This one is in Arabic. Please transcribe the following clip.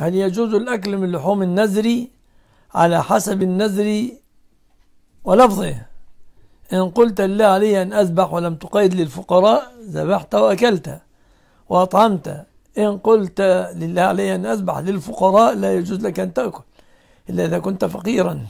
هل يجوز الأكل من لحوم النذر على حسب النذر ولفظه إن قلت الله علي أن أذبح ولم تقيد للفقراء ذبحت وأكلت وأطعمت إن قلت لله علي أن أذبح للفقراء لا يجوز لك أن تأكل إلا إذا كنت فقيراً